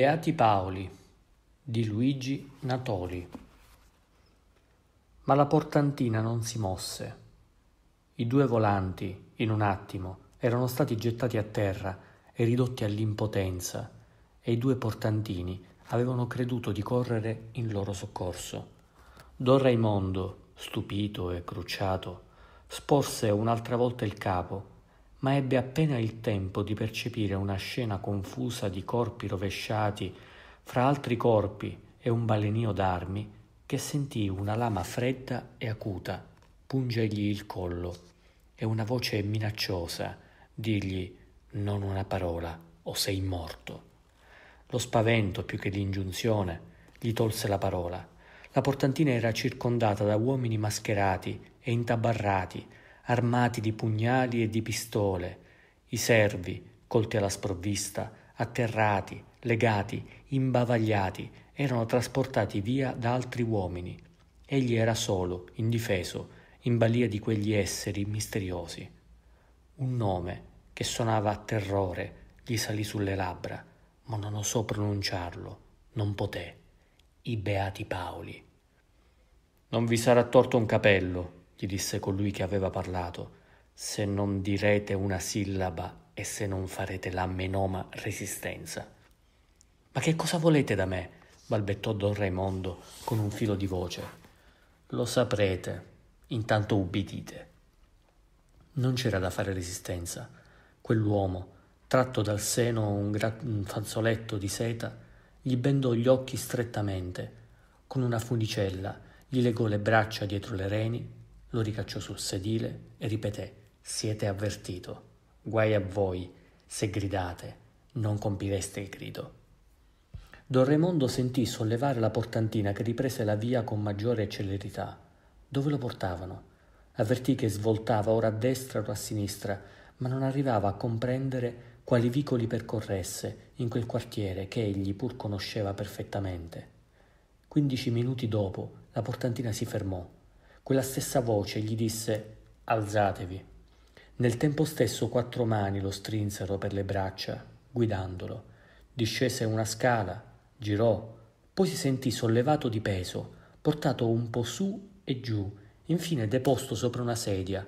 Beati Paoli di Luigi Natoli. Ma la portantina non si mosse. I due volanti, in un attimo, erano stati gettati a terra e ridotti all'impotenza, e i due portantini avevano creduto di correre in loro soccorso. Don Raimondo, stupito e crucciato, sporse un'altra volta il capo ma ebbe appena il tempo di percepire una scena confusa di corpi rovesciati fra altri corpi e un balenio d'armi che sentì una lama fredda e acuta pungergli il collo e una voce minacciosa dirgli non una parola o sei morto. Lo spavento più che l'ingiunzione gli tolse la parola. La portantina era circondata da uomini mascherati e intabarrati armati di pugnali e di pistole, i servi, colti alla sprovvista, atterrati, legati, imbavagliati, erano trasportati via da altri uomini. Egli era solo, indifeso, in balia di quegli esseri misteriosi. Un nome che suonava a terrore gli salì sulle labbra, ma non osò pronunciarlo, non poté. I beati Paoli. Non vi sarà torto un capello, gli disse colui che aveva parlato, se non direte una sillaba e se non farete la menoma resistenza. Ma che cosa volete da me? balbettò don Raimondo con un filo di voce. Lo saprete, intanto ubbidite. Non c'era da fare resistenza. Quell'uomo, tratto dal seno un, gra- un fazzoletto di seta, gli bendò gli occhi strettamente, con una funicella gli legò le braccia dietro le reni lo ricacciò sul sedile e ripeté Siete avvertito. Guai a voi se gridate, non compireste il grido. Don Raimondo sentì sollevare la portantina che riprese la via con maggiore celerità. Dove lo portavano? Avvertì che svoltava ora a destra o a sinistra, ma non arrivava a comprendere quali vicoli percorresse in quel quartiere che egli pur conosceva perfettamente. Quindici minuti dopo la portantina si fermò quella stessa voce gli disse Alzatevi. Nel tempo stesso quattro mani lo strinsero per le braccia, guidandolo. Discese una scala, girò, poi si sentì sollevato di peso, portato un po' su e giù, infine deposto sopra una sedia.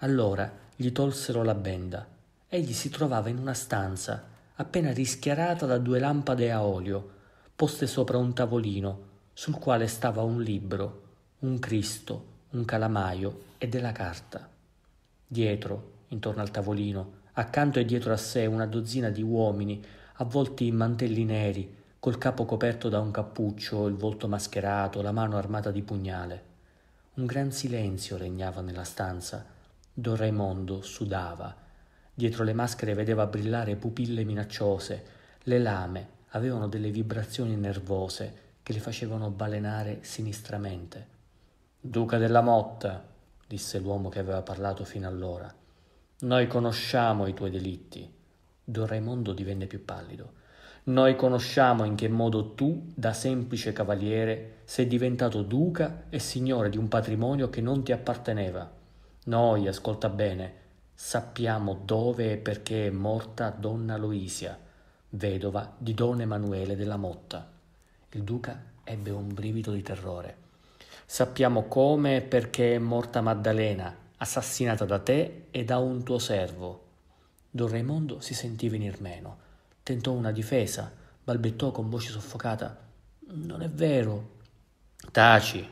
Allora gli tolsero la benda. Egli si trovava in una stanza, appena rischiarata da due lampade a olio, poste sopra un tavolino, sul quale stava un libro, un Cristo, un calamaio e della carta. Dietro, intorno al tavolino, accanto e dietro a sé una dozzina di uomini, avvolti in mantelli neri, col capo coperto da un cappuccio, il volto mascherato, la mano armata di pugnale. Un gran silenzio regnava nella stanza. Don Raimondo sudava. Dietro le maschere vedeva brillare pupille minacciose. Le lame avevano delle vibrazioni nervose che le facevano balenare sinistramente. Duca della Motta, disse l'uomo che aveva parlato fino allora, noi conosciamo i tuoi delitti. Don Raimondo divenne più pallido. Noi conosciamo in che modo tu, da semplice cavaliere, sei diventato duca e signore di un patrimonio che non ti apparteneva. Noi, ascolta bene, sappiamo dove e perché è morta donna Loisia, vedova di don Emanuele della Motta. Il duca ebbe un brivido di terrore. Sappiamo come e perché è morta Maddalena, assassinata da te e da un tuo servo. Don Raimondo si sentì venir meno. Tentò una difesa, balbettò con voce soffocata. Non è vero. Taci,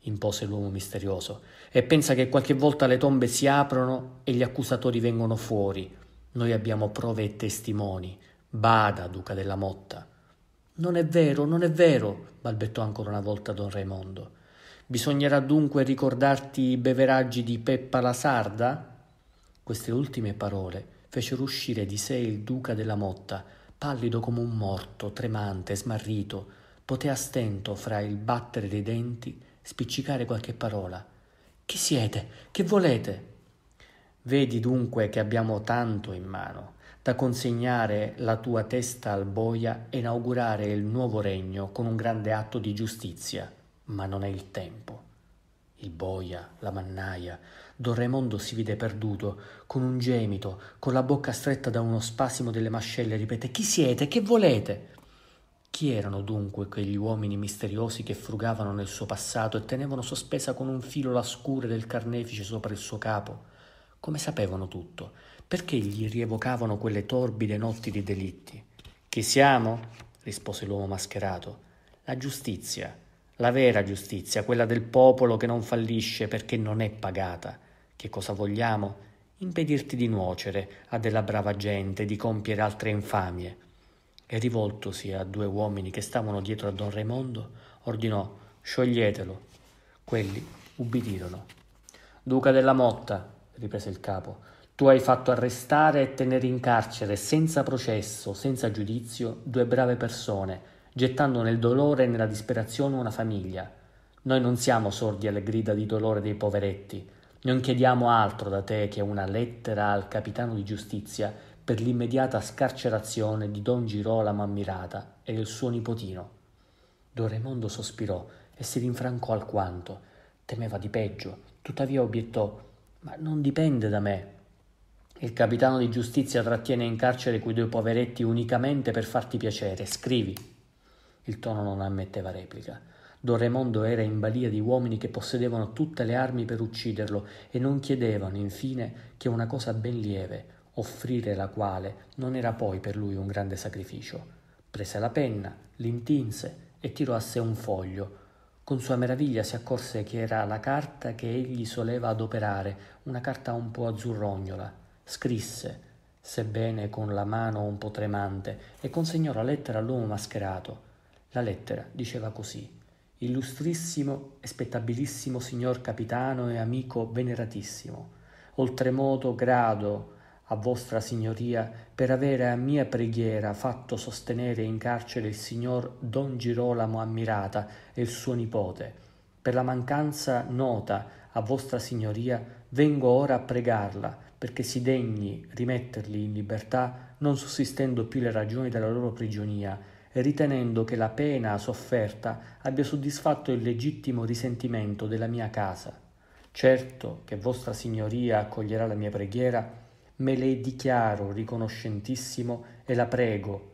impose l'uomo misterioso, e pensa che qualche volta le tombe si aprono e gli accusatori vengono fuori. Noi abbiamo prove e testimoni. Bada, duca della Motta. Non è vero, non è vero, balbettò ancora una volta don Raimondo. Bisognerà dunque ricordarti i beveraggi di Peppa la Sarda? Queste ultime parole fecero uscire di sé il duca della Motta, pallido come un morto, tremante, smarrito. Poté a stento, fra il battere dei denti, spiccicare qualche parola. Chi siete? Che volete? Vedi dunque che abbiamo tanto in mano, da consegnare la tua testa al boia e inaugurare il nuovo regno con un grande atto di giustizia ma non è il tempo. Il boia, la mannaia, Don Raimondo si vide perduto, con un gemito, con la bocca stretta da uno spasimo delle mascelle, ripete Chi siete? Che volete? Chi erano dunque quegli uomini misteriosi che frugavano nel suo passato e tenevano sospesa con un filo la scure del carnefice sopra il suo capo? Come sapevano tutto? Perché gli rievocavano quelle torbide notti di delitti? Chi siamo? rispose l'uomo mascherato. La giustizia, la vera giustizia, quella del popolo che non fallisce perché non è pagata. Che cosa vogliamo? Impedirti di nuocere a della brava gente, di compiere altre infamie. E rivoltosi a due uomini che stavano dietro a don Raimondo, ordinò scioglietelo. Quelli ubbidirono. Duca della Motta, riprese il capo, tu hai fatto arrestare e tenere in carcere senza processo, senza giudizio, due brave persone gettando nel dolore e nella disperazione una famiglia. Noi non siamo sordi alle grida di dolore dei poveretti, non chiediamo altro da te che una lettera al capitano di giustizia per l'immediata scarcerazione di don Girolamo Ammirata e del suo nipotino. Don Raimondo sospirò e si rinfrancò alquanto. Temeva di peggio, tuttavia obiettò: Ma non dipende da me. Il capitano di giustizia trattiene in carcere quei due poveretti unicamente per farti piacere. Scrivi. Il tono non ammetteva replica. Don Raimondo era in balia di uomini che possedevano tutte le armi per ucciderlo e non chiedevano, infine, che una cosa ben lieve, offrire la quale non era poi per lui un grande sacrificio. Prese la penna, l'intinse e tirò a sé un foglio. Con sua meraviglia si accorse che era la carta che egli soleva adoperare, una carta un po' azzurrognola. Scrisse, sebbene con la mano un po' tremante, e consegnò la lettera all'uomo mascherato. La lettera diceva così Illustrissimo e spettabilissimo signor capitano e amico veneratissimo, oltremodo grado a vostra signoria per avere a mia preghiera fatto sostenere in carcere il signor Don Girolamo Ammirata e il suo nipote. Per la mancanza nota a vostra signoria vengo ora a pregarla perché si degni rimetterli in libertà non sussistendo più le ragioni della loro prigionia ritenendo che la pena sofferta abbia soddisfatto il legittimo risentimento della mia casa. Certo che vostra signoria accoglierà la mia preghiera, me le dichiaro riconoscentissimo e la prego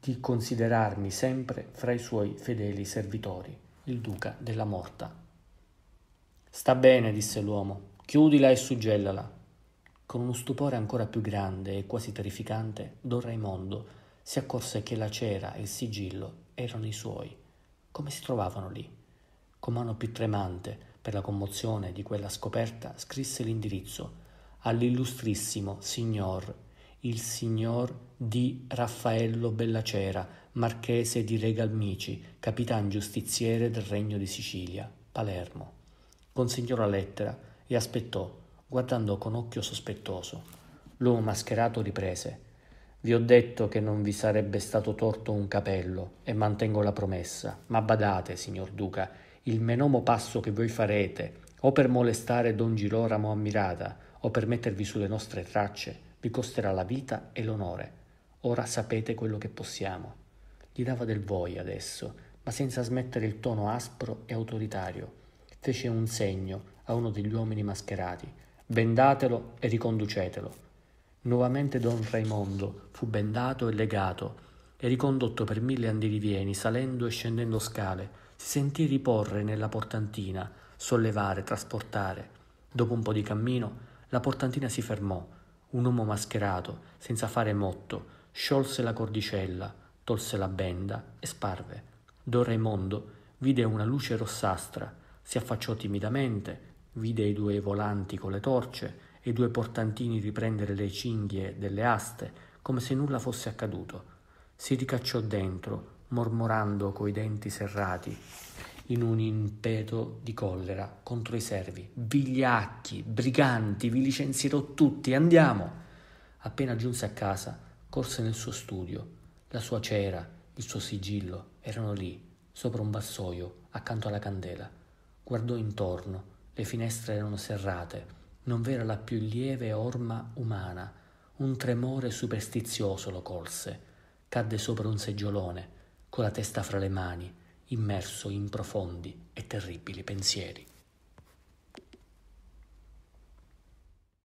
di considerarmi sempre fra i suoi fedeli servitori, il duca della morta. Sta bene, disse l'uomo, chiudila e suggellala. Con uno stupore ancora più grande e quasi terrificante, Don Raimondo si accorse che la cera e il sigillo erano i suoi. Come si trovavano lì? Con mano più tremante, per la commozione di quella scoperta, scrisse l'indirizzo all'illustrissimo signor, il signor di Raffaello Bellacera, marchese di Regalmici, capitan giustiziere del Regno di Sicilia, Palermo. Consegnò la lettera e aspettò, guardando con occhio sospettoso. L'uomo mascherato riprese. Vi ho detto che non vi sarebbe stato torto un capello e mantengo la promessa. Ma badate, signor Duca, il menomo passo che voi farete, o per molestare don Girolamo Ammirata, o per mettervi sulle nostre tracce, vi costerà la vita e l'onore. Ora sapete quello che possiamo. Gli dava del voi adesso, ma senza smettere il tono aspro e autoritario. Fece un segno a uno degli uomini mascherati. Bendatelo e riconducetelo. Nuovamente don Raimondo fu bendato e legato e ricondotto per mille andirivieni, salendo e scendendo scale, si sentì riporre nella portantina, sollevare, trasportare. Dopo un po' di cammino, la portantina si fermò. Un uomo mascherato, senza fare motto, sciolse la cordicella, tolse la benda e sparve. Don Raimondo vide una luce rossastra, si affacciò timidamente, vide i due volanti con le torce, e i due portantini riprendere le cinghie delle aste, come se nulla fosse accaduto. Si ricacciò dentro, mormorando coi denti serrati, in un impeto di collera contro i servi. Vigliacchi, briganti, vi licenzierò tutti, andiamo! Appena giunse a casa, corse nel suo studio. La sua cera, il suo sigillo erano lì, sopra un vassoio, accanto alla candela. Guardò intorno, le finestre erano serrate, non v'era la più lieve orma umana. Un tremore superstizioso lo colse. Cadde sopra un seggiolone, con la testa fra le mani, immerso in profondi e terribili pensieri.